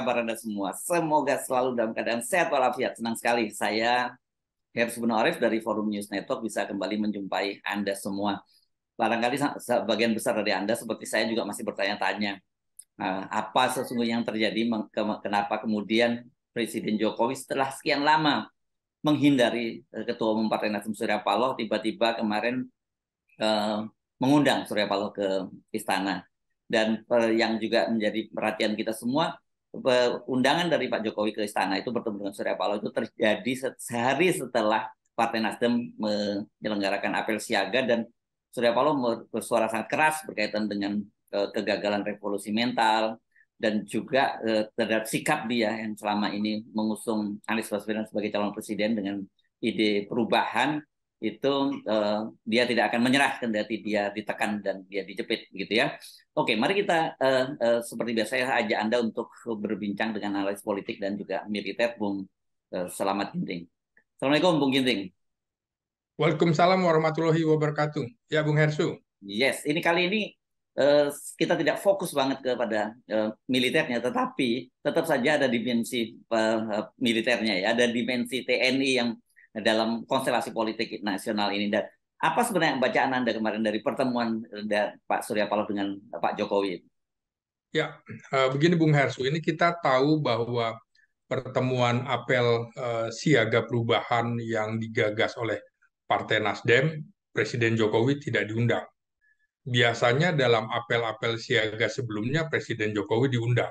kabar Anda semua? Semoga selalu dalam keadaan sehat walafiat. Senang sekali saya Herbs Bun Arif dari Forum News Network bisa kembali menjumpai Anda semua. Barangkali sebagian besar dari Anda seperti saya juga masih bertanya-tanya eh, apa sesungguhnya yang terjadi kenapa kemudian Presiden Jokowi setelah sekian lama menghindari eh, Ketua Umum Partai Nasdem Surya Paloh tiba-tiba kemarin eh, mengundang Surya Paloh ke istana dan yang juga menjadi perhatian kita semua undangan dari Pak Jokowi ke istana itu bertemu dengan Surya Paloh itu terjadi sehari setelah Partai Nasdem menyelenggarakan apel siaga dan Surya Paloh bersuara sangat keras berkaitan dengan e, kegagalan revolusi mental dan juga e, terhadap sikap dia yang selama ini mengusung Anies Baswedan sebagai calon presiden dengan ide perubahan itu uh, dia tidak akan menyerah kendati kan dia ditekan dan dia dijepit gitu ya. Oke, mari kita uh, uh, seperti biasa saya ajak Anda untuk berbincang dengan analis politik dan juga militer Bung uh, Selamat Ginting. Assalamualaikum Bung Ginting. Waalaikumsalam warahmatullahi wabarakatuh. Ya Bung Hersu. Yes, ini kali ini uh, kita tidak fokus banget kepada uh, militernya tetapi tetap saja ada dimensi uh, militernya ya, ada dimensi TNI yang dalam konstelasi politik nasional ini dan apa sebenarnya bacaan Anda kemarin dari pertemuan eh, Pak Surya Paloh dengan Pak Jokowi? Ya, eh, begini Bung Hersu, ini kita tahu bahwa pertemuan apel eh, siaga perubahan yang digagas oleh Partai Nasdem, Presiden Jokowi tidak diundang. Biasanya dalam apel-apel siaga sebelumnya Presiden Jokowi diundang.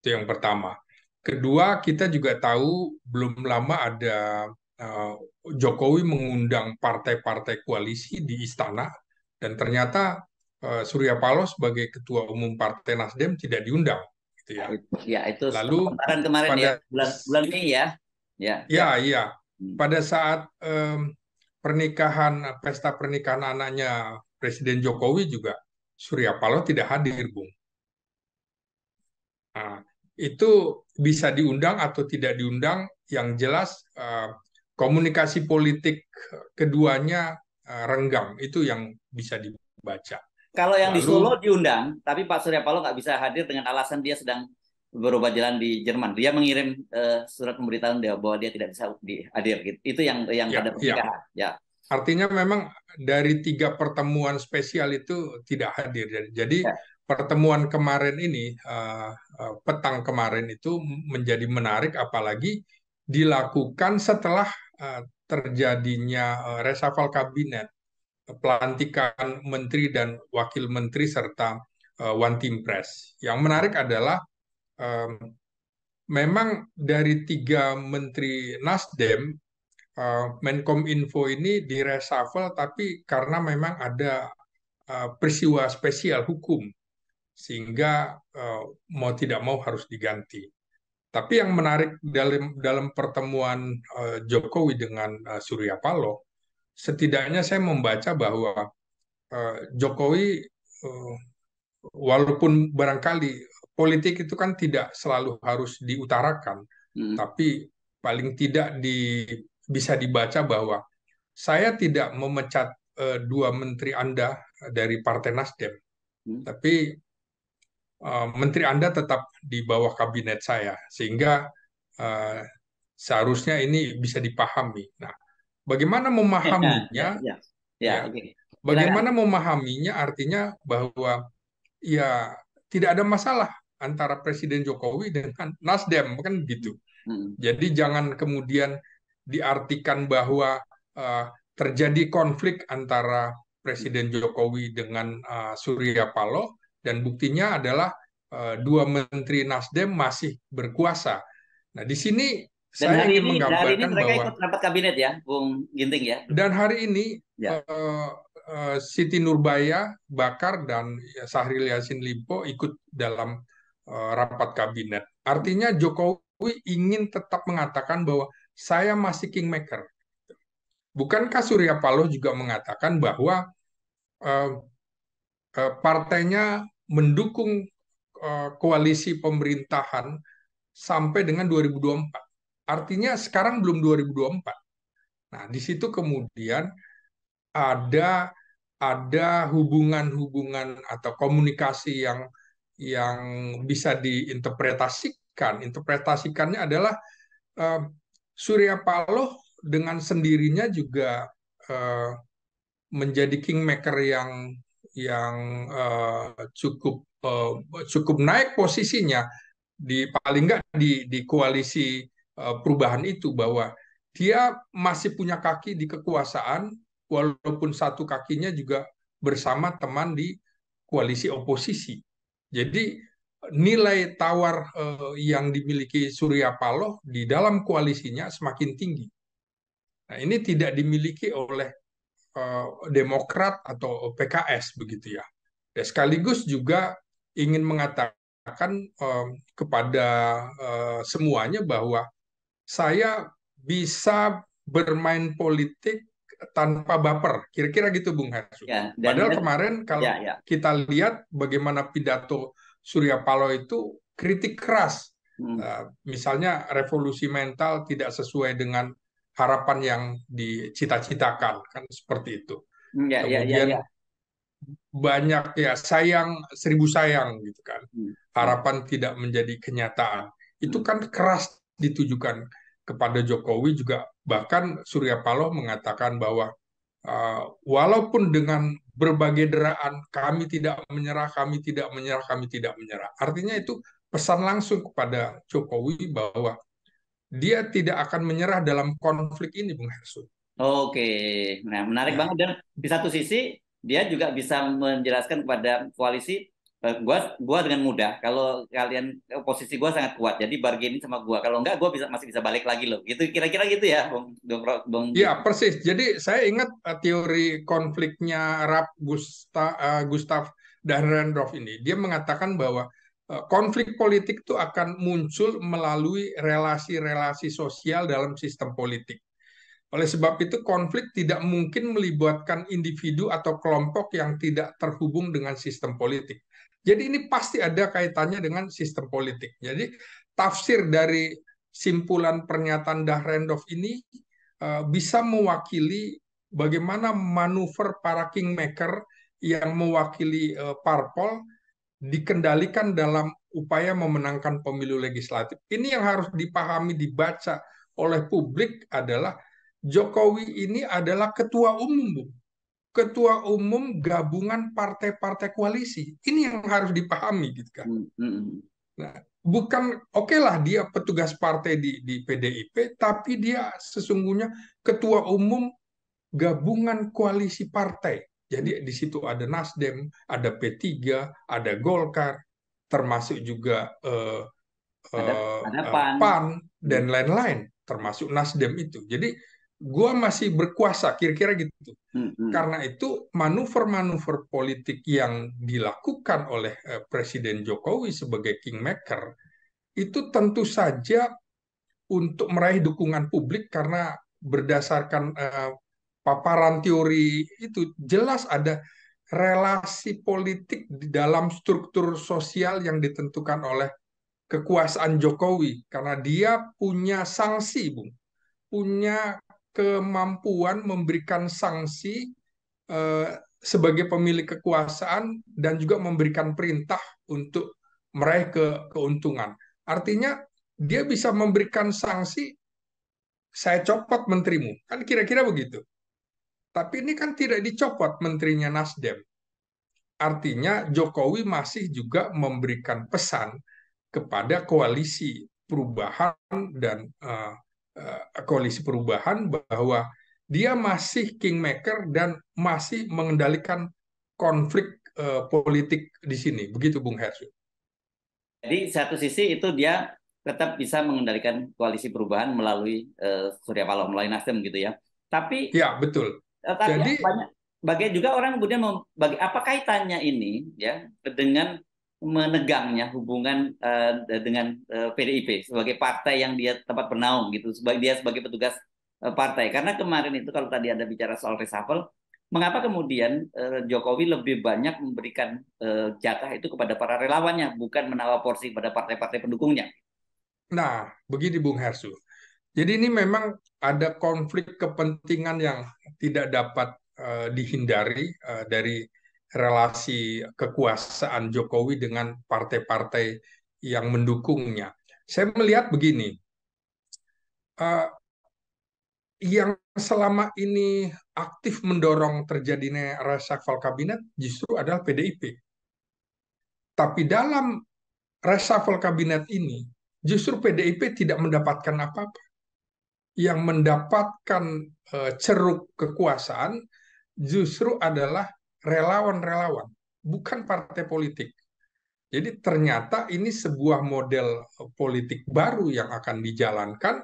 Itu yang pertama. Kedua, kita juga tahu belum lama ada Eh, Jokowi mengundang partai-partai koalisi di istana dan ternyata eh, Surya Paloh sebagai ketua umum Partai Nasdem tidak diundang gitu ya. Ya itu lalu kemarin ya, pada, ya bulan bulan ini ya. Ya. Ya iya. Pada saat um, pernikahan pesta pernikahan anaknya Presiden Jokowi juga Surya Paloh tidak hadir, Bung. Nah, itu bisa diundang atau tidak diundang yang jelas uh, komunikasi politik keduanya eh, renggang itu yang bisa dibaca. Kalau yang Lalu, di Solo diundang, tapi Pak Surya Paloh nggak bisa hadir dengan alasan dia sedang berubah jalan di Jerman. Dia mengirim uh, surat pemberitahuan dia bahwa dia tidak bisa hadir. Gitu. Itu yang yang ya, pada Ya. ya. Artinya memang dari tiga pertemuan spesial itu tidak hadir. Jadi ya. pertemuan kemarin ini uh, petang kemarin itu menjadi menarik, apalagi dilakukan setelah Eh, terjadinya eh, reshuffle kabinet, pelantikan menteri dan wakil menteri serta eh, one team press. Yang menarik adalah memang dari tiga menteri Nasdem Menkom Info ini di reshuffle tapi karena memang ada peristiwa spesial hukum sehingga mau tidak mau harus diganti. Tapi yang menarik dalam dalam pertemuan eh, Jokowi dengan eh, Surya Paloh, setidaknya saya membaca bahwa eh, Jokowi walaupun barangkali politik itu kan tidak selalu harus diutarakan, hmm. tapi paling tidak di bisa dibaca bahwa saya tidak memecat dua menteri Anda dari Partai Nasdem, hmm. tapi Eh, menteri Anda tetap di bawah kabinet saya, sehingga eh, seharusnya ini bisa dipahami. Nah, bagaimana memahaminya? Ya, ya, ya, ya. Okay. Bagaimana memahaminya? Artinya bahwa ya tidak ada masalah antara Presiden Jokowi dengan Nasdem kan gitu. Hmm. Jadi jangan kemudian diartikan bahwa uh, terjadi konflik antara Presiden Jokowi dengan uh, Surya Paloh dan buktinya adalah eh, dua menteri Nasdem masih berkuasa. Nah, di sini dan saya ingin ini, menggambarkan hari ini bahwa ikut kabinet ya, Bung Ginting ya. Dan hari ini ya. Uh, uh, Siti Nurbaya, Bakar dan Sahril Yasin Limpo ikut dalam uh, rapat kabinet. Artinya Jokowi ingin tetap mengatakan bahwa saya masih kingmaker. Bukankah Surya Paloh juga mengatakan bahwa uh, uh, partainya mendukung eh, koalisi pemerintahan sampai dengan 2024. Artinya sekarang belum 2024. Nah, di situ kemudian ada ada hubungan-hubungan atau komunikasi yang yang bisa diinterpretasikan. Interpretasikannya adalah uh, Surya Paloh dengan sendirinya juga uh, menjadi kingmaker yang yang uh, cukup uh, cukup naik posisinya di paling nggak di di koalisi uh, perubahan itu bahwa dia masih punya kaki di kekuasaan walaupun satu kakinya juga bersama teman di koalisi oposisi. Jadi nilai tawar uh, yang dimiliki Surya Paloh di dalam koalisinya semakin tinggi. Nah, ini tidak dimiliki oleh Eh, Demokrat atau PKS begitu ya. Dan sekaligus juga ingin mengatakan eh, kepada eh, semuanya bahwa saya bisa bermain politik tanpa baper. Kira-kira gitu Bung Hasu. Ya, Padahal dan, kemarin kalau ya, ya. kita lihat bagaimana pidato Surya Paloh itu kritik keras. Hmm. Uh, misalnya revolusi mental tidak sesuai dengan harapan yang dicita-citakan kan seperti itu. Hmm, ya, ya, ya, Kemudian ya, ya, ya. banyak ya sayang seribu sayang gitu kan. Hmm. Harapan tidak menjadi kenyataan. Itu kan keras ditujukan kepada Jokowi juga bahkan Surya Paloh mengatakan bahwa uh, walaupun dengan berbagai deraan kami tidak menyerah kami tidak menyerah kami tidak menyerah artinya itu pesan langsung kepada Jokowi bahwa dia tidak akan menyerah dalam konflik ini, Bung Hersu. Oke, nah menarik ya. banget dan di satu sisi dia juga bisa menjelaskan kepada koalisi eh, gua gua dengan mudah kalau kalian eh, posisi gua sangat kuat jadi bargaining sama gua kalau enggak gua bisa masih bisa balik lagi loh gitu kira-kira gitu ya bung bung, bung. ya persis jadi saya ingat eh, teori konfliknya Rap Gusta, uh, Gustav Dahrendorf ini dia mengatakan bahwa Eh, konflik politik itu akan muncul melalui relasi-relasi sosial dalam sistem politik. Oleh sebab itu konflik tidak mungkin melibatkan individu atau kelompok yang tidak terhubung dengan sistem politik. Jadi ini pasti ada kaitannya dengan sistem politik. Jadi tafsir dari simpulan pernyataan Dahrendorf ini uh, bisa mewakili bagaimana manuver para kingmaker yang mewakili uh, parpol dikendalikan dalam upaya memenangkan pemilu legislatif. Ini yang harus dipahami, dibaca oleh publik adalah Jokowi ini adalah ketua umum, Bu. Ketua umum gabungan partai-partai koalisi. Ini yang harus dipahami gitu kan. Hmm, hmm, hmm. Nah, bukan oke okay lah dia petugas partai di, di PDIP, tapi dia sesungguhnya ketua umum gabungan koalisi partai. Jadi di situ ada Nasdem, ada P3, ada Golkar, termasuk juga eh, ada, ada eh, eh, PAN. PAN dan hmm. lain-lain, termasuk Nasdem itu. Jadi gua masih berkuasa kira-kira gitu. Hmm, hmm, Karena itu manuver-manuver politik yang dilakukan oleh eh, Presiden Jokowi sebagai kingmaker itu tentu saja untuk meraih dukungan publik karena berdasarkan uh, paparan teori itu jelas ada relasi politik di dalam struktur sosial yang ditentukan oleh kekuasaan Jokowi karena dia punya sanksi, Bung. Punya kemampuan memberikan sanksi eh, sebagai pemilik kekuasaan dan juga memberikan perintah untuk meraih ke keuntungan. Artinya dia bisa memberikan sanksi saya copot menterimu. Kan kira-kira begitu. Tapi ini kan tidak dicopot menterinya Nasdem. Artinya Jokowi masih juga memberikan pesan kepada koalisi perubahan dan uh, uh, koalisi perubahan bahwa dia masih kingmaker dan masih mengendalikan konflik uh, politik di sini. Begitu Bung Hersu. Jadi satu sisi itu dia tetap bisa mengendalikan koalisi perubahan melalui uh, Surya Paloh melalui Nasdem gitu ya. Tapi ya betul. Tapi eh, Jadi, ya, banyak, bagai juga orang kemudian bagi apa kaitannya ini ya dengan menegangnya hubungan uh, dengan uh, eh, PDIP sebagai partai yang dia tempat bernaung gitu sebagai dia sebagai petugas uh, partai karena kemarin itu kalau tadi ada bicara soal reshuffle mengapa kemudian uh, Jokowi lebih banyak memberikan uh, jatah itu kepada para relawannya bukan menawar porsi pada partai-partai pendukungnya Nah, begini Bung Hersu. Jadi ini memang ada konflik kepentingan yang tidak dapat uh, dihindari uh, dari relasi kekuasaan Jokowi dengan partai-partai yang mendukungnya. Saya melihat begini, uh, yang selama ini aktif mendorong terjadinya reshuffle kabinet justru adalah PDIP. Tapi dalam reshuffle kabinet ini, justru PDIP tidak mendapatkan apa-apa yang mendapatkan eh, ceruk kekuasaan justru adalah relawan-relawan, bukan partai politik. Jadi ternyata ini sebuah model eh, politik baru yang akan dijalankan,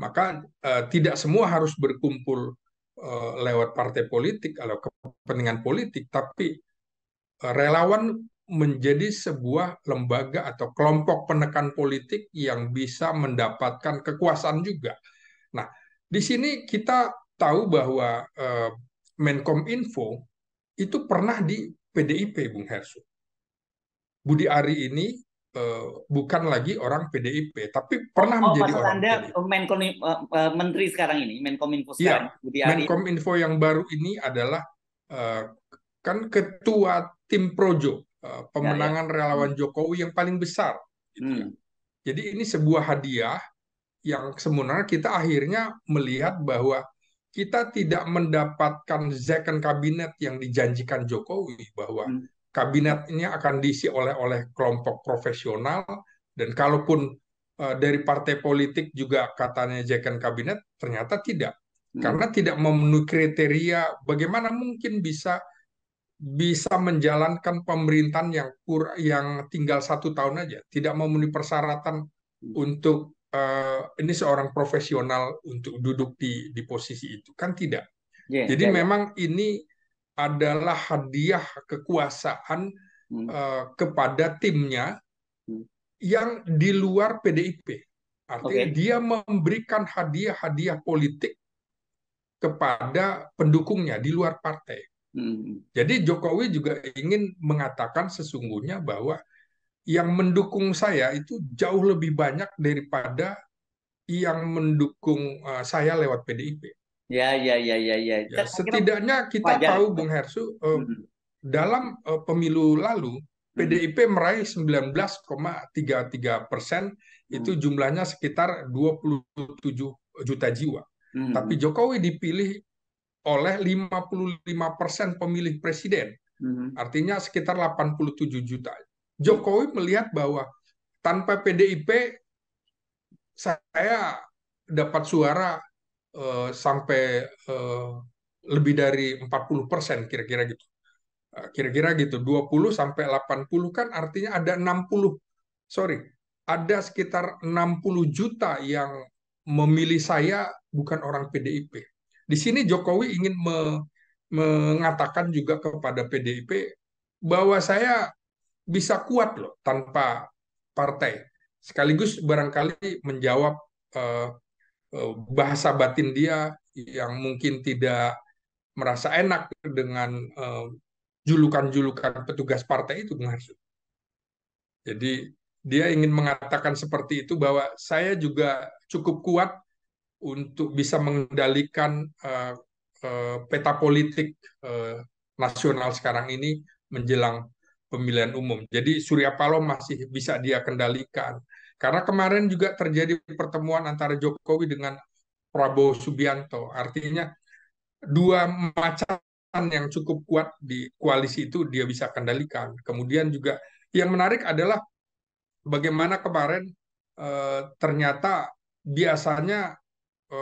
maka eh, tidak semua harus berkumpul eh, lewat partai politik atau kepentingan politik, tapi eh, relawan menjadi sebuah lembaga atau kelompok penekan politik yang bisa mendapatkan kekuasaan juga Nah, di sini kita tahu bahwa eh, Menkom Info itu pernah di PDIP, Bung Hersu. Budi Ari ini eh, bukan lagi orang PDIP, tapi pernah oh, menjadi orang Anda PDIP. Oh, Menkom, eh, eh, menteri sekarang ini, Menkominfo iya, sekarang, ya, Budi Ari. Info yang baru ini adalah kan ketua tim Projo, iya, iya. pemenangan ya, ya. relawan hmm. Jokowi yang paling besar. Gitu ya. hmm. Jadi ini sebuah hadiah yang sebenarnya kita akhirnya melihat bahwa kita tidak mendapatkan second kabinet yang dijanjikan Jokowi bahwa hmm. kabinet ini akan diisi oleh oleh kelompok profesional dan kalaupun eh, dari partai politik juga katanya second kabinet ternyata tidak hmm. karena tidak memenuhi kriteria bagaimana mungkin bisa bisa menjalankan pemerintahan yang kur yang tinggal satu tahun aja tidak memenuhi persyaratan hmm. untuk uh, ini seorang profesional untuk duduk di di posisi itu kan tidak. Yeah, Jadi yeah. Ya. memang ini adalah hadiah kekuasaan hmm. uh, kepada timnya hmm. yang di luar PDIP. Artinya okay. dia memberikan hadiah-hadiah politik kepada pendukungnya di luar partai. Hmm. Jadi Jokowi juga ingin mengatakan sesungguhnya bahwa yang mendukung saya itu jauh lebih banyak daripada yang mendukung eh, saya lewat PDIP. Ya, ya, ya, ya, ya. ya setidaknya kita wajar. tahu, Bung Hersu, eh, hmm. dalam eh, pemilu lalu PDIP hmm. meraih 19,33 persen, hmm. itu jumlahnya sekitar 27 juta jiwa. Hmm. Tapi Jokowi dipilih oleh 55 persen pemilih presiden, hmm. artinya sekitar 87 juta Jokowi melihat bahwa tanpa PDIP saya dapat suara eh, sampai eh, lebih dari 40 persen kira-kira gitu. Eh, kira-kira gitu gitu, 20 sampai 80 kan artinya ada 60, sorry, ada sekitar 60 juta yang memilih saya bukan orang PDIP. Di sini Jokowi ingin me mengatakan juga kepada PDIP bahwa saya bisa kuat loh tanpa partai. Sekaligus barangkali menjawab eh, eh, bahasa batin dia yang mungkin tidak merasa enak dengan eh, julukan-julukan eh, petugas partai itu, Bung Jadi dia ingin mengatakan seperti itu bahwa saya juga cukup kuat untuk bisa mengendalikan eh, eh peta politik eh, nasional sekarang ini menjelang pemilihan umum. Jadi Surya Paloh masih bisa dia kendalikan. Karena kemarin juga terjadi pertemuan antara Jokowi dengan Prabowo Subianto. Artinya dua macan yang cukup kuat di koalisi itu dia bisa kendalikan. Kemudian juga yang menarik adalah bagaimana kemarin e, ternyata biasanya e,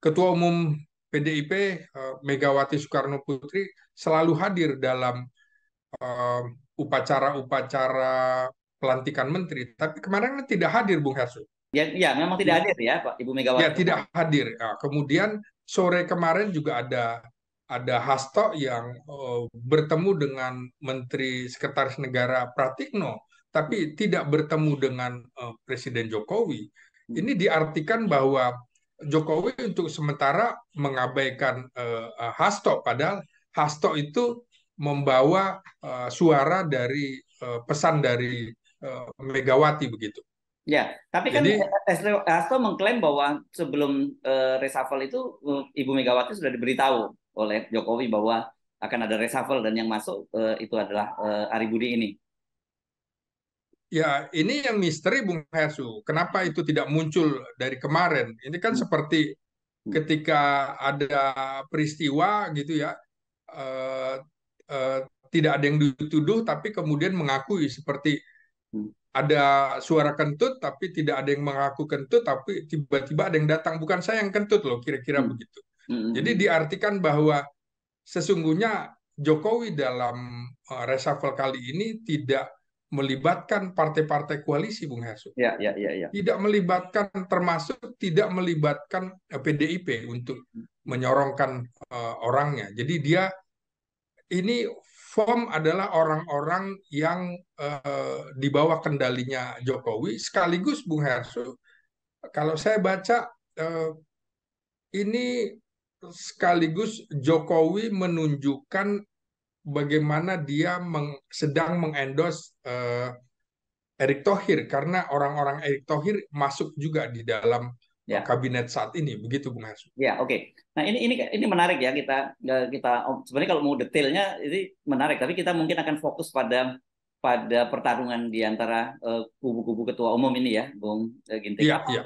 ketua umum PDIP e, eh, Megawati Soekarno Putri selalu hadir dalam upacara-upacara pelantikan menteri, tapi kemarin kan tidak hadir Bung Hersu. Ya, ya memang tidak hadir ya Pak Ibu Megawati. Ya tidak hadir. Ya, kemudian sore kemarin juga ada ada Hasto yang uh, bertemu dengan Menteri Sekretaris Negara Pratikno, tapi tidak bertemu dengan uh, Presiden Jokowi. Hmm. Ini diartikan bahwa Jokowi untuk sementara mengabaikan uh, Hasto, padahal Hasto itu membawa uh, suara dari uh, pesan dari uh, Megawati begitu. Ya, tapi kan Hasto mengklaim bahwa sebelum uh, reshuffle itu Ibu Megawati sudah diberitahu oleh Jokowi bahwa akan ada reshuffle dan yang masuk uh, itu adalah uh, Ari Budi ini. Ya, ini yang misteri Bung Hasu. Kenapa itu tidak muncul dari kemarin? Ini kan hmm. seperti hmm. ketika ada peristiwa gitu ya, Uh, Eh, tidak ada yang dituduh tapi kemudian mengakui seperti hmm. ada suara kentut tapi tidak ada yang mengaku kentut tapi tiba-tiba ada yang datang bukan saya yang kentut loh kira-kira hmm. begitu. Hmm. Jadi diartikan bahwa sesungguhnya Jokowi dalam eh, reshuffle kali ini tidak melibatkan partai-partai koalisi Bung Hersuk. Ya, ya, ya, ya. Tidak melibatkan termasuk tidak melibatkan PDIP eh, untuk hmm. menyorongkan uh, orangnya. Jadi dia ini form adalah orang-orang yang uh, di bawah kendalinya Jokowi sekaligus Bung Hersu kalau saya baca uh, ini sekaligus Jokowi menunjukkan bagaimana dia meng, sedang mengendos uh, eh, Erick Thohir karena orang-orang Erick Thohir masuk juga di dalam ya. kabinet saat ini begitu Bung Hasu. Ya oke. Okay. Nah ini ini ini menarik ya kita eh, kita sebenarnya kalau mau detailnya ini menarik tapi kita mungkin akan fokus pada pada pertarungan di antara eh, kubu-kubu ketua umum ini ya Bung eh, Ginting. Ya, ya.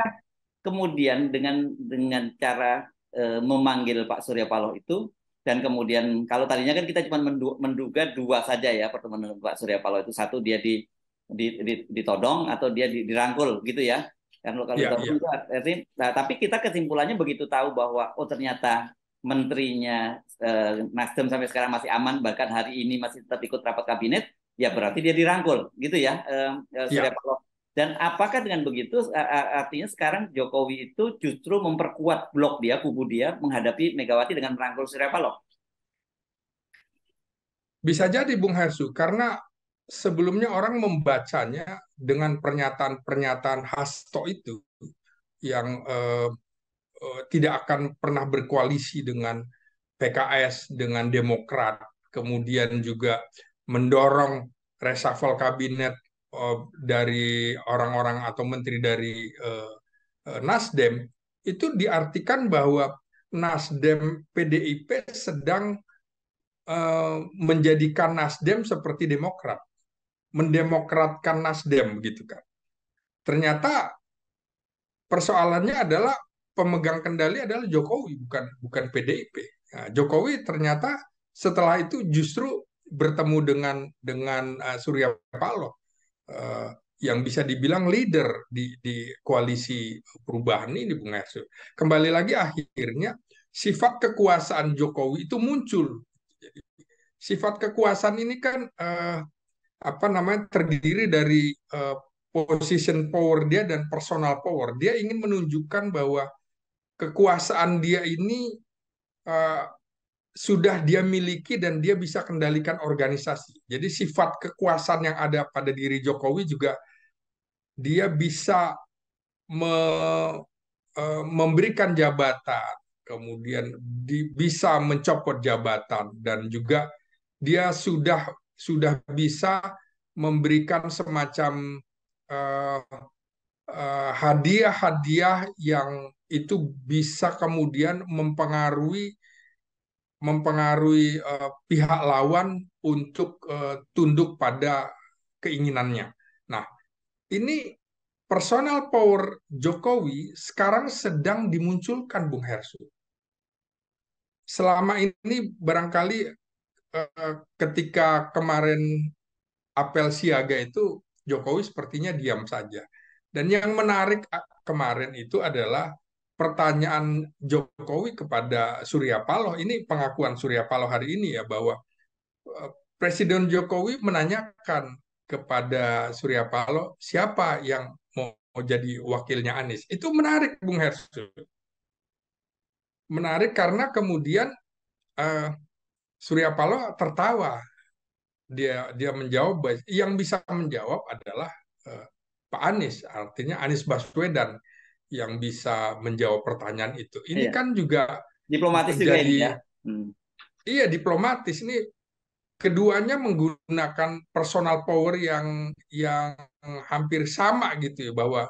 kemudian dengan dengan cara uh, memanggil Pak Surya Paloh itu dan kemudian kalau tadinya kan kita cuma menduga dua saja ya pertemuan Pak Surya Paloh itu satu dia di ditodong atau dia dirangkul gitu ya kan lokal yeah, yeah. artinya nah, tapi kita kesimpulannya begitu tahu bahwa oh ternyata menterinya eh, Nasdem sampai sekarang masih aman bahkan hari ini masih tetap ikut rapat kabinet ya berarti dia dirangkul gitu ya eh, yeah. dan apakah dengan begitu artinya sekarang Jokowi itu justru memperkuat blok dia, kubu dia menghadapi Megawati dengan merangkul Surya Paloh? Bisa jadi Bung Hersu, karena sebelumnya orang membacanya dengan pernyataan-pernyataan Hasto itu yang eh, eh, tidak akan pernah berkoalisi dengan PKS, dengan Demokrat, kemudian juga mendorong reshuffle kabinet eh, dari orang-orang atau menteri dari eh, eh, Nasdem, itu diartikan bahwa Nasdem PDIP sedang eh, menjadikan Nasdem seperti Demokrat mendemokratkan Nasdem gitu kan. Ternyata persoalannya adalah pemegang kendali adalah Jokowi bukan bukan PDIP. Nah, Jokowi ternyata setelah itu justru bertemu dengan dengan uh, Surya Paloh uh, yang bisa dibilang leader di, di koalisi perubahan ini Bung Ersul. Kembali lagi akhirnya sifat kekuasaan Jokowi itu muncul. sifat kekuasaan ini kan uh, apa namanya terdiri dari uh, position power dia dan personal power. Dia ingin menunjukkan bahwa kekuasaan dia ini uh, sudah dia miliki dan dia bisa kendalikan organisasi. Jadi sifat kekuasaan yang ada pada diri Jokowi juga dia bisa me, uh, memberikan jabatan, kemudian di, bisa mencopot jabatan dan juga dia sudah sudah bisa memberikan semacam hadiah-hadiah eh, eh, hadiah-hadiah yang itu bisa kemudian mempengaruhi mempengaruhi uh, pihak lawan untuk tunduk pada keinginannya. Nah, ini personal power Jokowi sekarang sedang dimunculkan Bung Hersu. Selama ini barangkali Eh, ketika kemarin apel siaga itu Jokowi sepertinya diam saja. Dan yang menarik kemarin itu adalah pertanyaan Jokowi kepada Surya Paloh. Ini pengakuan Surya Paloh hari ini ya bahwa eh, Presiden Jokowi menanyakan kepada Surya Paloh siapa yang mau, jadi wakilnya Anies. Itu menarik Bung Hersu. Menarik karena kemudian uh, Surya Paloh tertawa. Dia dia menjawab yang bisa menjawab adalah uh, Pak Anies, artinya Anies Baswedan yang bisa menjawab pertanyaan itu. Ini iya. kan juga diplomatis juga ini ya. Hmm. Iya, diplomatis ini keduanya menggunakan personal power yang yang hampir sama gitu ya bahwa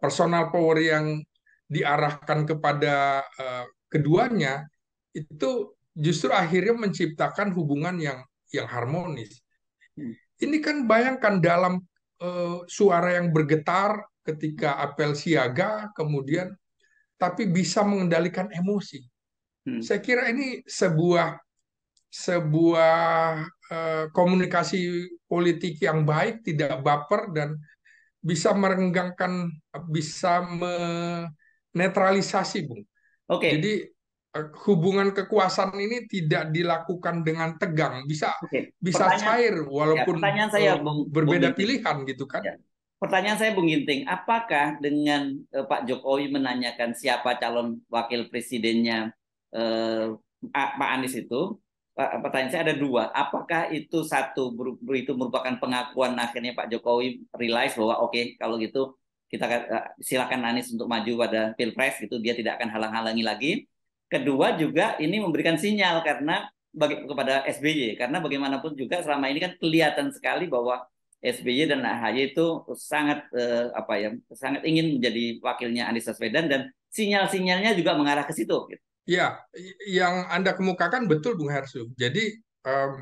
personal power yang diarahkan kepada uh, keduanya itu justru akhirnya menciptakan hubungan yang yang harmonis. Hmm. Ini kan bayangkan dalam uh, suara yang bergetar ketika apel siaga kemudian tapi bisa mengendalikan emosi. Hmm. Saya kira ini sebuah sebuah uh, komunikasi politik yang baik, tidak baper dan bisa merenggangkan bisa menetralisasi, Bung. Oke. Okay. Jadi hubungan kekuasaan ini tidak dilakukan dengan tegang, bisa Oke. bisa cair walaupun ya, pertanyaan saya, eh, Bung, berbeda Bung pilihan gitu kan. Ya. Pertanyaan saya Bung Ginting, apakah dengan eh, Pak Jokowi menanyakan siapa calon wakil presidennya eh, Pak Anies itu, pertanyaan saya ada dua. Apakah itu satu itu merupakan pengakuan akhirnya Pak Jokowi realize bahwa oke okay, kalau gitu kita eh, silakan Anies untuk maju pada pilpres gitu dia tidak akan halang-halangi lagi Kedua juga ini memberikan sinyal karena bagi, kepada SBY karena bagaimanapun juga selama ini kan kelihatan sekali bahwa SBY dan AHY itu sangat eh, apa ya sangat ingin menjadi wakilnya Anies Baswedan dan sinyal-sinyalnya juga mengarah ke situ. Gitu. Ya, yang Anda kemukakan betul Bung Hersu. Jadi um,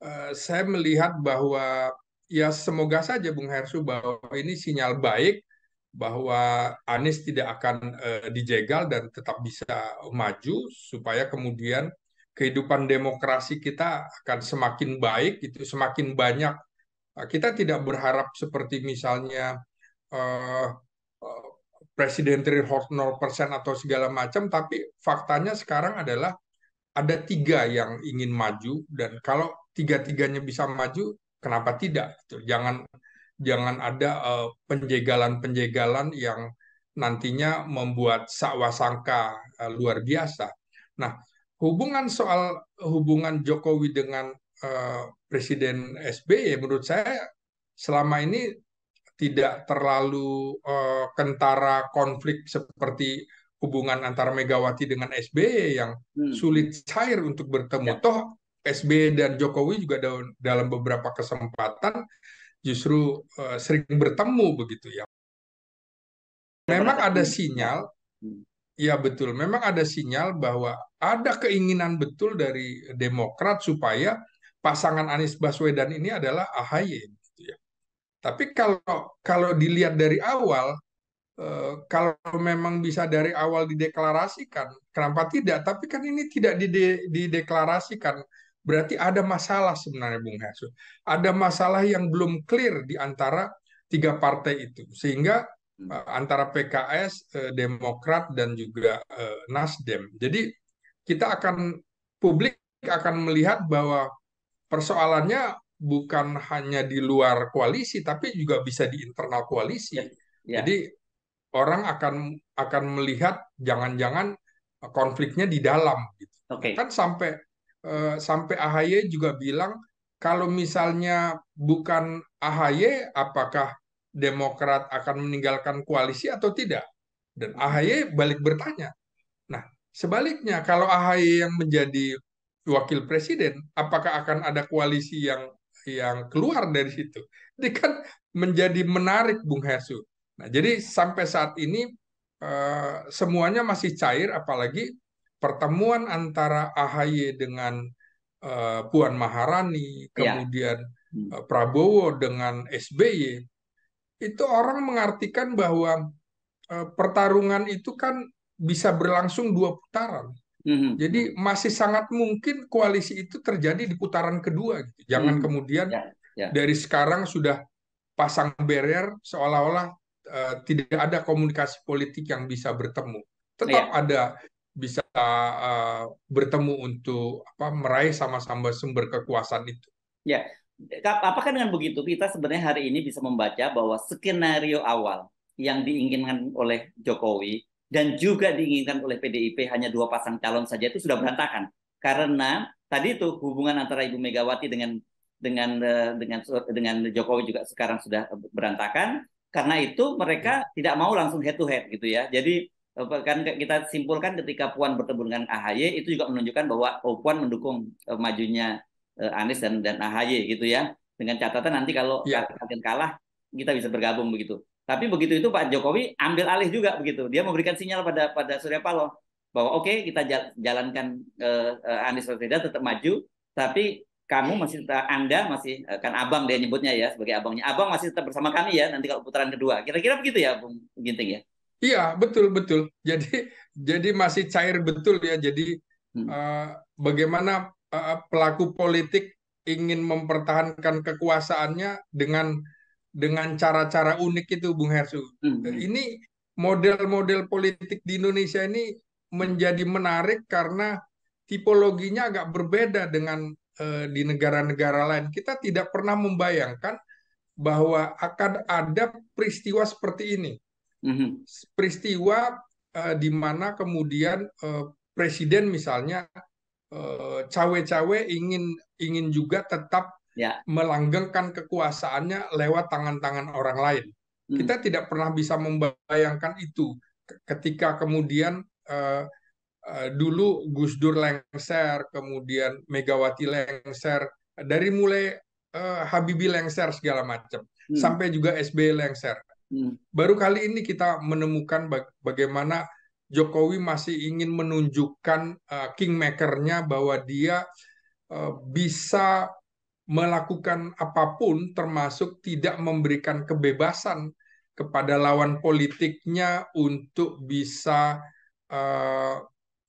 uh, saya melihat bahwa ya semoga saja Bung Hersu bahwa ini sinyal baik bahwa Anies tidak akan uh, dijegal dan tetap bisa maju supaya kemudian kehidupan demokrasi kita akan semakin baik itu semakin banyak eh, kita tidak berharap seperti misalnya uh, uh, presiden threshold 0% atau segala macam tapi faktanya sekarang adalah ada tiga yang ingin maju dan kalau tiga-tiganya bisa maju kenapa tidak jangan jangan ada eh, penjegalan-penjegalan yang nantinya membuat uh, luar biasa. Nah, hubungan soal hubungan Jokowi dengan eh, Presiden SBY menurut saya selama ini tidak terlalu uh, kentara konflik seperti hubungan antara Megawati dengan SBY yang hmm. sulit cair untuk bertemu. Ya. Toh SBY dan Jokowi juga dalam beberapa kesempatan justru eh, sering bertemu begitu ya. Memang ada sinyal, ya betul, memang ada sinyal bahwa ada keinginan betul dari Demokrat supaya pasangan Anies Baswedan ini adalah AHY. Gitu ya. Tapi kalau kalau dilihat dari awal, eh, kalau memang bisa dari awal dideklarasikan, kenapa tidak? Tapi kan ini tidak dideklarasikan berarti ada masalah sebenarnya Bung Hasul. Ada masalah yang belum clear di antara tiga partai itu. Sehingga hmm. eh, antara PKS, eh, Demokrat dan juga eh, Nasdem. Jadi kita akan publik akan melihat bahwa persoalannya bukan hanya di luar koalisi tapi juga bisa di internal koalisi. ya. ya. Jadi orang akan akan melihat jangan-jangan konfliknya di dalam gitu. Okay. Kan sampai Eh, sampai ahy juga bilang kalau misalnya bukan ahy apakah demokrat akan meninggalkan koalisi atau tidak dan ahy balik bertanya nah sebaliknya kalau ahy yang menjadi wakil presiden apakah akan ada koalisi yang yang keluar dari situ ini kan menjadi menarik bung Hesu nah jadi sampai saat ini eh, semuanya masih cair apalagi pertemuan antara AHY dengan uh, Puan Maharani, iya. kemudian ya. uh, Prabowo dengan SBY, itu orang mengartikan bahwa uh, pertarungan itu kan bisa berlangsung dua putaran. Mm-hmm. Jadi masih sangat mungkin koalisi itu terjadi di putaran kedua. Gitu. Jangan mm-hmm. kemudian ya. Ya. dari sekarang sudah pasang barrier seolah-olah uh, tidak ada komunikasi politik yang bisa bertemu. Tetap ya. ada bisa uh, bertemu untuk apa meraih sama-sama sumber kekuasaan itu. Ya, apakah dengan begitu kita sebenarnya hari ini bisa membaca bahwa skenario awal yang diinginkan oleh Jokowi dan juga diinginkan oleh PDIP hanya dua pasang calon saja itu sudah berantakan karena tadi itu hubungan antara Ibu Megawati dengan dengan eh, dengan dengan Jokowi juga sekarang sudah berantakan karena itu mereka ya. tidak mau langsung head to head gitu ya jadi kan kita simpulkan ketika Puan bertemu dengan AHY itu juga menunjukkan bahwa oh, Puan mendukung uh, majunya uh, Anies dan dan AHY gitu ya dengan catatan nanti kalau ya. kalian kalah kita bisa bergabung begitu. Tapi begitu itu Pak Jokowi ambil alih juga begitu. Dia memberikan sinyal pada pada Surya Paloh bahwa oke okay, kita jalankan uh, uh, Anies Baswedan tetap maju, tapi kamu masih Anda masih kan abang dia nyebutnya ya sebagai abangnya. Abang masih tetap bersama kami ya nanti kalau putaran kedua. Kira-kira begitu ya Bung Ginting ya. Iya, betul betul. Jadi jadi masih cair betul ya. Jadi hmm. uh, bagaimana uh, pelaku politik ingin mempertahankan kekuasaannya dengan dengan cara-cara unik itu, Bung Hersu. Hmm, hmm. Ini model-model politik di Indonesia ini menjadi menarik karena tipologinya agak berbeda dengan uh, di negara-negara lain. Kita tidak pernah membayangkan bahwa akan ada peristiwa seperti ini Mm-hmm. peristiwa uh, di mana kemudian uh, presiden misalnya eh, cawe-cawe ingin ingin juga tetap yeah. melanggengkan kekuasaannya lewat tangan-tangan orang lain. Hmm. Kita tidak pernah bisa membayangkan itu ketika kemudian uh, dulu Gus Dur lengser, kemudian Megawati lengser, dari mulai uh, Habibie lengser segala macam, hmm. sampai juga SBY lengser. Hmm. Baru kali ini kita menemukan bagaimana Jokowi masih ingin menunjukkan eh, kingmaker-nya bahwa dia eh, bisa melakukan apapun termasuk tidak memberikan kebebasan kepada lawan politiknya untuk bisa eh,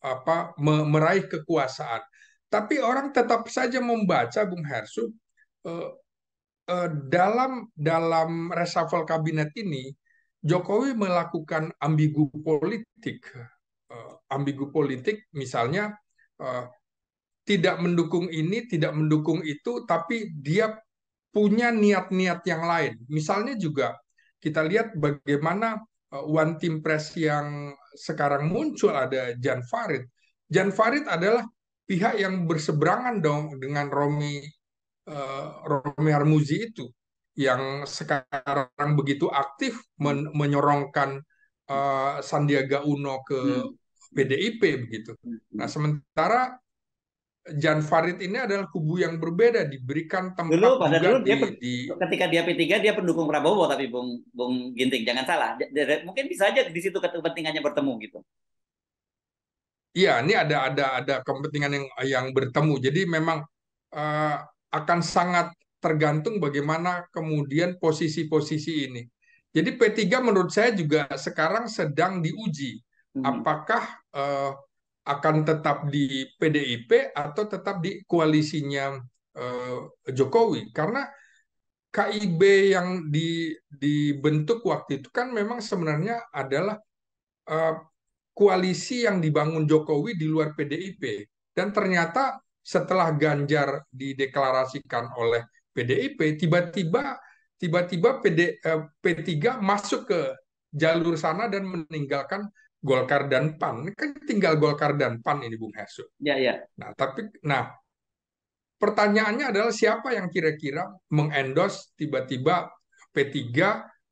apa meraih kekuasaan. Tapi orang tetap saja membaca Bung Hersu Eh, dalam dalam reshuffle kabinet ini Jokowi melakukan ambigu politik. Eh, ambigu politik misalnya eh, tidak mendukung ini, tidak mendukung itu, tapi dia punya niat-niat yang lain. Misalnya juga kita lihat bagaimana one team press yang sekarang muncul ada Jan Farid. Jan Farid adalah pihak yang berseberangan dong dengan Romi uh, Romi Armuzi itu yang sekarang begitu aktif men menyorongkan uh, Sandiaga Uno ke hmm. PDIP begitu. Hmm. Nah sementara Jan Farid ini adalah kubu yang berbeda diberikan tempat dulu, pada dulu dia, di, ketika dia P3 dia pendukung Prabowo tapi Bung Bung Ginting jangan salah mungkin bisa aja di situ kepentingannya bertemu gitu. Iya, ini ada ada ada kepentingan yang yang bertemu. Jadi memang uh, akan sangat tergantung bagaimana kemudian posisi-posisi ini. Jadi P3 menurut saya juga sekarang sedang diuji hmm. apakah uh, akan tetap di PDIP atau tetap di koalisinya uh, Jokowi karena KIB yang di, dibentuk waktu itu kan memang sebenarnya adalah uh, koalisi yang dibangun Jokowi di luar PDIP dan ternyata setelah Ganjar dideklarasikan oleh PDIP, tiba-tiba tiba-tiba P3 eh, masuk ke jalur sana dan meninggalkan Golkar dan PAN. Kan tinggal Golkar dan PAN ini Bung Hesu. Ya, ya. Nah, tapi nah pertanyaannya adalah siapa yang kira-kira mengendos tiba-tiba P3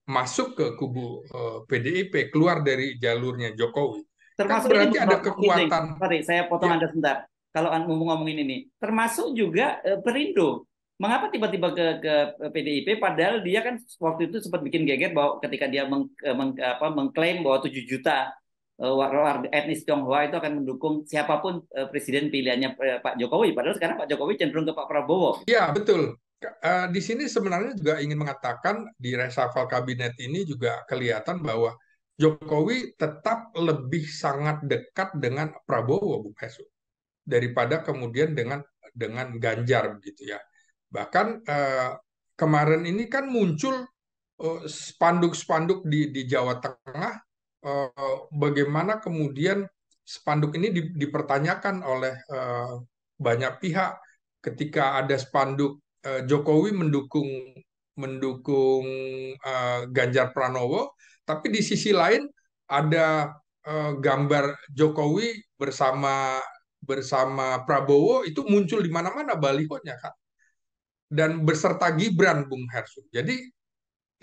masuk ke kubu PDIP eh, keluar dari jalurnya Jokowi. Termasuk kan ada kekuatan. Sorry, saya potong ya. Anda sebentar kalau ngomong-ngomongin ini. Termasuk juga uh, Perindo. Mengapa tiba-tiba ke, ke PDIP padahal dia kan waktu itu sempat bikin geger bahwa ketika dia meng, eh, meng, apa, mengklaim bahwa 7 juta eh, warga etnis Tionghoa itu akan mendukung siapapun presiden pilihannya Pak Jokowi padahal sekarang Pak Jokowi cenderung ke Pak Prabowo. Iya, betul. Di sini sebenarnya juga ingin mengatakan di reshuffle kabinet ini juga kelihatan bahwa Jokowi tetap lebih sangat dekat dengan Prabowo, Bung Hesu daripada kemudian dengan dengan Ganjar begitu ya. Bahkan eh, kemarin ini kan muncul eh, spanduk-spanduk eh, di di Jawa Tengah eh, bagaimana kemudian spanduk ini di, dipertanyakan oleh eh, banyak pihak ketika ada spanduk eh, Jokowi mendukung mendukung eh, Ganjar Pranowo tapi di sisi lain ada eh, gambar Jokowi bersama bersama Prabowo itu muncul di mana-mana balihonya kan. Dan berserta Gibran Bung Hersu. Jadi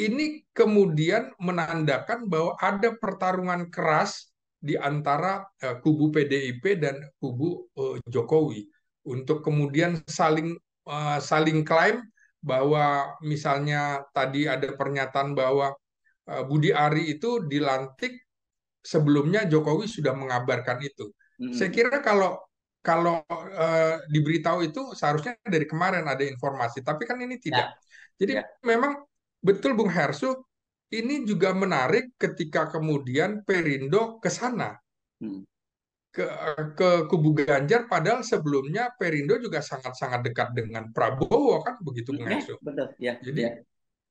ini kemudian menandakan bahwa ada pertarungan keras di antara uh, kubu PDIP dan kubu uh, Jokowi untuk kemudian saling uh, saling klaim bahwa misalnya tadi ada pernyataan bahwa uh, Budi Ari itu dilantik sebelumnya Jokowi sudah mengabarkan itu. Hmm. Saya kira kalau kalau uh, diberitahu itu seharusnya dari kemarin ada informasi, tapi kan ini tidak. Ya. Jadi ya. memang betul Bung Hersu, ini juga menarik ketika kemudian Perindo ke sana. Hmm. Ke, ke kubu Ganjar padahal sebelumnya Perindo juga sangat-sangat dekat dengan Prabowo kan begitu Bung ya, Hersu. Betul, ya. Jadi ya.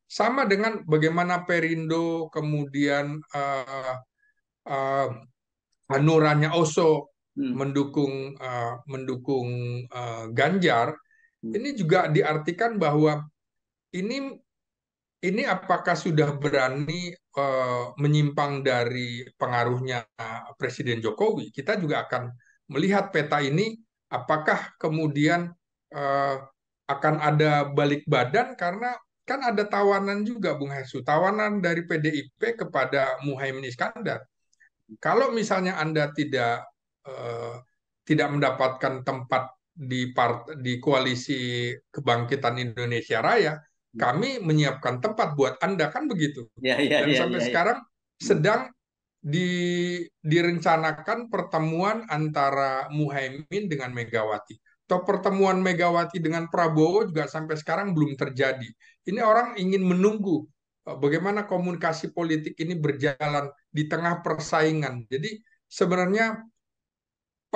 sama dengan bagaimana Perindo kemudian uh, uh, anurannya Oso hmm. mendukung uh, mendukung uh, Ganjar hmm. ini juga diartikan bahwa ini ini apakah sudah berani uh, menyimpang dari pengaruhnya Presiden Jokowi kita juga akan melihat peta ini apakah kemudian uh, akan ada balik badan karena kan ada tawanan juga Bung Hesu, tawanan dari PDIP kepada Muhaimin Iskandar. Hmm. Kalau misalnya Anda tidak Eh, tidak mendapatkan tempat di part di koalisi kebangkitan Indonesia Raya, hmm. kami menyiapkan tempat buat Anda kan begitu. Ya, ya, Dan ya, sampai ya, ya. sekarang sedang di direncanakan pertemuan antara Muhaimin dengan Megawati. Atau pertemuan Megawati dengan Prabowo juga sampai sekarang belum terjadi. Ini orang ingin menunggu eh, bagaimana komunikasi politik ini berjalan di tengah persaingan. Jadi sebenarnya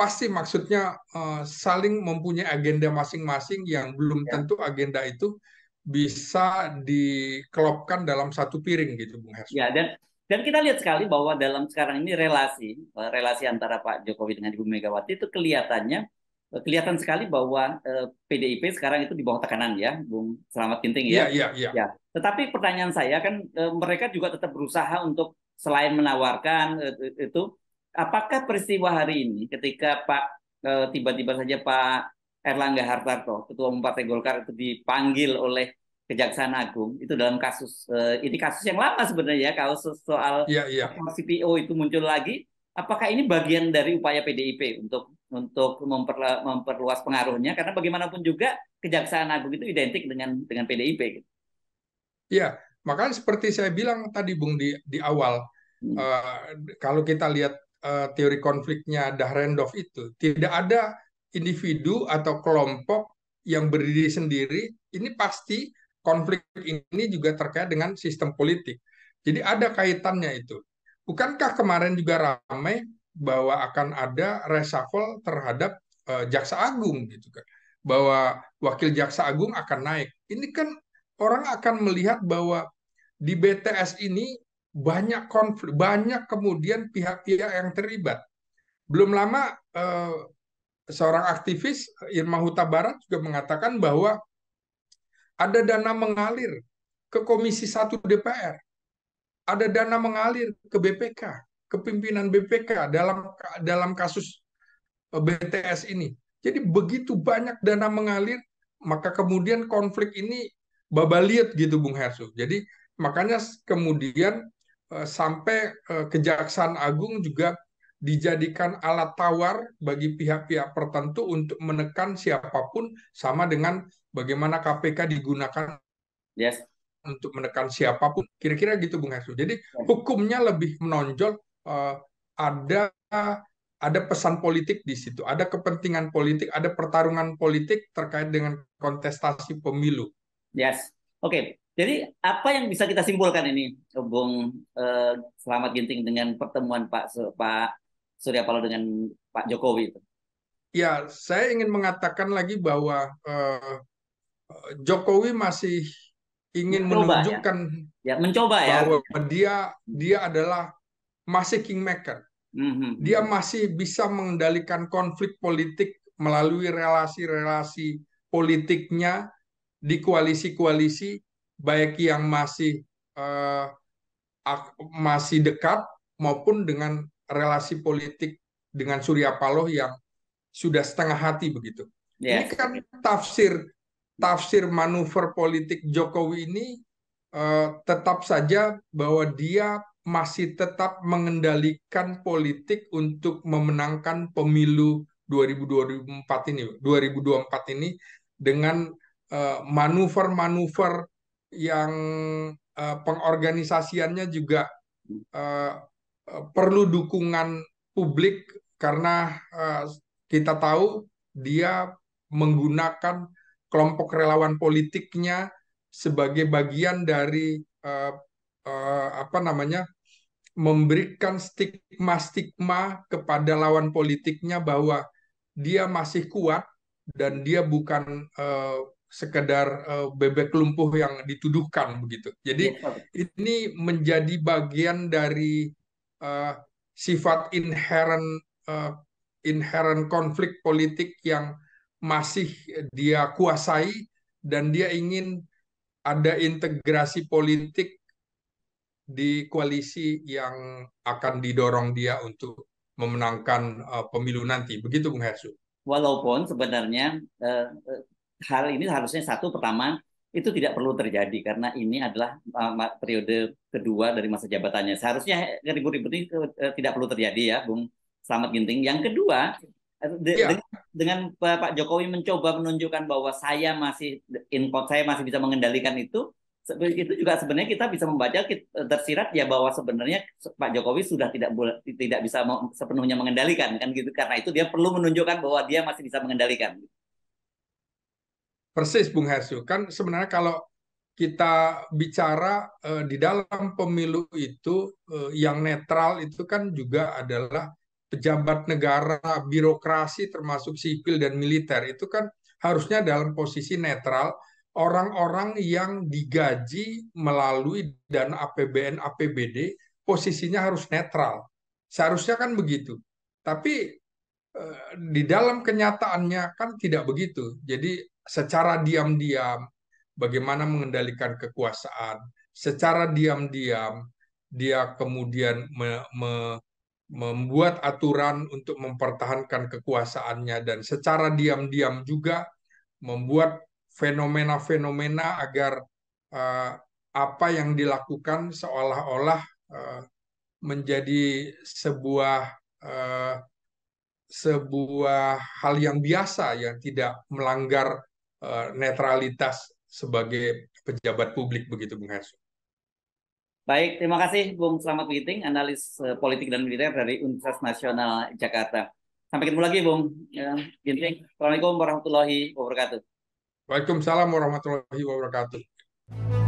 pasti maksudnya uh, saling mempunyai agenda masing-masing yang belum ya. tentu agenda itu bisa dikelopkan dalam satu piring gitu Bung Hersu. Ya dan dan kita lihat sekali bahwa dalam sekarang ini relasi eh, relasi antara Pak Jokowi dengan Ibu Megawati itu kelihatannya eh, kelihatan sekali bahwa eh, PDIP sekarang itu di bawah tekanan ya Bung Selamat Ginting ya. Ya ya ya. ya. Tetapi pertanyaan saya kan eh, mereka juga tetap berusaha untuk selain menawarkan eh, itu apakah peristiwa hari ini ketika Pak eh, tiba-tiba saja Pak Erlangga Hartarto, Ketua Umum Partai Golkar itu dipanggil oleh Kejaksaan Agung itu dalam kasus eh, ini kasus yang lama sebenarnya ya, kasus soal ya, ya. CPO itu muncul lagi. Apakah ini bagian dari upaya PDIP untuk untuk memperluas pengaruhnya? Karena bagaimanapun juga Kejaksaan Agung itu identik dengan dengan PDIP. Ya, makanya seperti saya bilang tadi Bung di di awal, hmm. uh, kalau kita lihat uh, teori konfliknya Dahrendorf itu tidak ada individu atau kelompok yang berdiri sendiri ini pasti konflik ini juga terkait dengan sistem politik jadi ada kaitannya itu bukankah kemarin juga ramai bahwa akan ada reshuffle terhadap uh, jaksa agung gitu kan bahwa wakil jaksa agung akan naik ini kan orang akan melihat bahwa di BTS ini banyak konflik, banyak kemudian pihak-pihak yang terlibat. Belum lama eh, seorang aktivis Irma Huta Barat juga mengatakan bahwa ada dana mengalir ke Komisi 1 DPR, ada dana mengalir ke BPK, ke pimpinan BPK dalam dalam kasus eh, BTS ini. Jadi begitu banyak dana mengalir, maka kemudian konflik ini babaliat gitu Bung Hersu. Jadi makanya kemudian Eh, sampai eh, Kejaksaan Agung juga dijadikan alat tawar bagi pihak-pihak tertentu untuk menekan siapapun sama dengan bagaimana KPK digunakan yes. untuk menekan siapapun kira-kira gitu Bung Hasu jadi hukumnya lebih menonjol eh, ada ada pesan politik di situ ada kepentingan politik ada pertarungan politik terkait dengan kontestasi pemilu yes oke okay. Jadi apa yang bisa kita simpulkan ini, Bung eh, Selamat Ginting dengan pertemuan Pak Pak Surya Paloh dengan Pak Jokowi itu? Ya, saya ingin mengatakan lagi bahwa eh, Jokowi masih ingin mencoba, ya? menunjukkan ya. Ya, mencoba ya bahwa dia dia adalah masih kingmaker. Mhm. Dia masih bisa mengendalikan konflik politik melalui relasi-relasi politiknya di koalisi-koalisi baik yang masih eh, masih dekat maupun dengan relasi politik dengan Surya Paloh yang sudah setengah hati begitu. Yes. Ini kan tafsir tafsir manuver politik Jokowi ini eh, tetap saja bahwa dia masih tetap mengendalikan politik untuk memenangkan pemilu 2024 ini 2024 ini dengan eh, manuver-manuver yang uh, pengorganisasiannya juga uh, perlu dukungan publik karena uh, kita tahu dia menggunakan kelompok relawan politiknya sebagai bagian dari uh, uh, apa namanya memberikan stigma-stigma kepada lawan politiknya bahwa dia masih kuat dan dia bukan uh, sekedar uh, bebek lumpuh yang dituduhkan begitu. Jadi ya. ini menjadi bagian dari uh, sifat inherent uh, inherent konflik politik yang masih dia kuasai dan dia ingin ada integrasi politik di koalisi yang akan didorong dia untuk memenangkan uh, pemilu nanti. Begitu Bung Hersu. Walaupun sebenarnya uh, hal ini harusnya satu pertama itu tidak perlu terjadi karena ini adalah uh, periode kedua dari masa jabatannya. Seharusnya ribut-ribut ini uh, eh, tidak perlu terjadi ya, Bung Slamet Ginting. Yang kedua, eh, de ya. dengan, dengan Pak Jokowi mencoba menunjukkan bahwa saya masih input saya masih bisa mengendalikan itu, itu juga sebenarnya kita bisa membaca tersirat ya bahwa sebenarnya Pak Jokowi sudah tidak tidak bisa sepenuhnya mengendalikan kan gitu. Karena itu dia perlu menunjukkan bahwa dia masih bisa mengendalikan. Gitu persis Bung Hersu kan sebenarnya kalau kita bicara eh, di dalam pemilu itu eh, yang netral itu kan juga adalah pejabat negara, birokrasi termasuk sipil dan militer itu kan harusnya dalam posisi netral orang-orang yang digaji melalui dana APBN APBD posisinya harus netral. Seharusnya kan begitu. Tapi eh, di dalam kenyataannya kan tidak begitu. Jadi secara diam-diam bagaimana mengendalikan kekuasaan secara diam-diam dia kemudian me, me, membuat aturan untuk mempertahankan kekuasaannya dan secara diam-diam juga membuat fenomena-fenomena agar uh, apa yang dilakukan seolah-olah uh, menjadi sebuah uh, sebuah hal yang biasa yang tidak melanggar Eh, netralitas sebagai pejabat publik begitu Bung Hasu. Baik, terima kasih Bung Selamat Witing, analis eh, politik dan militer dari Universitas Nasional Jakarta. Sampai ketemu lagi Bung ya, Ginting. Assalamualaikum warahmatullahi wabarakatuh. Waalaikumsalam warahmatullahi wabarakatuh.